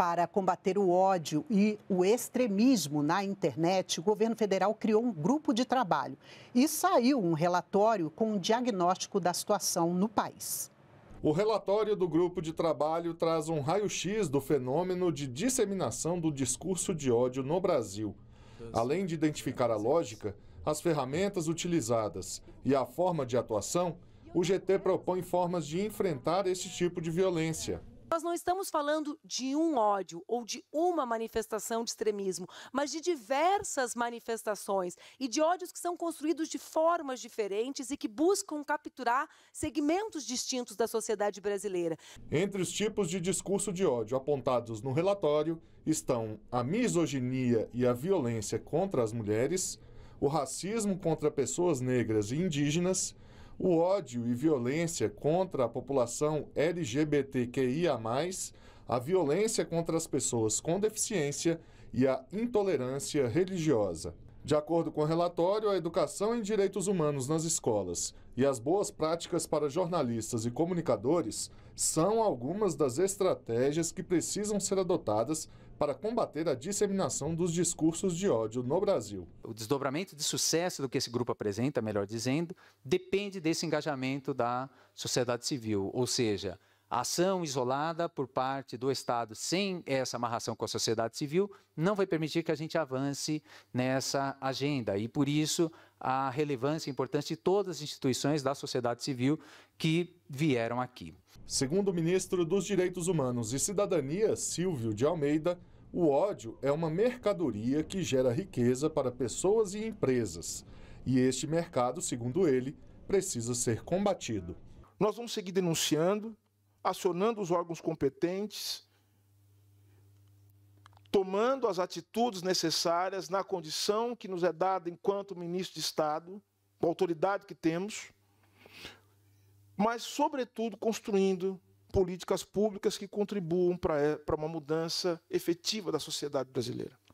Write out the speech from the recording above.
Para combater o ódio e o extremismo na internet, o governo federal criou um grupo de trabalho e saiu um relatório com um diagnóstico da situação no país. O relatório do grupo de trabalho traz um raio-x do fenômeno de disseminação do discurso de ódio no Brasil. Além de identificar a lógica, as ferramentas utilizadas e a forma de atuação, o GT propõe formas de enfrentar esse tipo de violência. Nós não estamos falando de um ódio ou de uma manifestação de extremismo, mas de diversas manifestações e de ódios que são construídos de formas diferentes e que buscam capturar segmentos distintos da sociedade brasileira. Entre os tipos de discurso de ódio apontados no relatório estão a misoginia e a violência contra as mulheres, o racismo contra pessoas negras e indígenas o ódio e violência contra a população LGBTQIA, a violência contra as pessoas com deficiência e a intolerância religiosa. De acordo com o relatório, a educação em direitos humanos nas escolas e as boas práticas para jornalistas e comunicadores são algumas das estratégias que precisam ser adotadas para combater a disseminação dos discursos de ódio no Brasil. O desdobramento de sucesso do que esse grupo apresenta, melhor dizendo, depende desse engajamento da sociedade civil, ou seja, a ação isolada por parte do Estado, sem essa amarração com a sociedade civil, não vai permitir que a gente avance nessa agenda. E por isso, a relevância e importância de todas as instituições da sociedade civil que vieram aqui. Segundo o ministro dos Direitos Humanos e Cidadania, Silvio de Almeida, o ódio é uma mercadoria que gera riqueza para pessoas e empresas. E este mercado, segundo ele, precisa ser combatido. Nós vamos seguir denunciando, acionando os órgãos competentes, tomando as atitudes necessárias na condição que nos é dada enquanto ministro de Estado, com a autoridade que temos, mas, sobretudo, construindo políticas públicas que contribuam para eh, uma mudança efetiva da sociedade brasileira.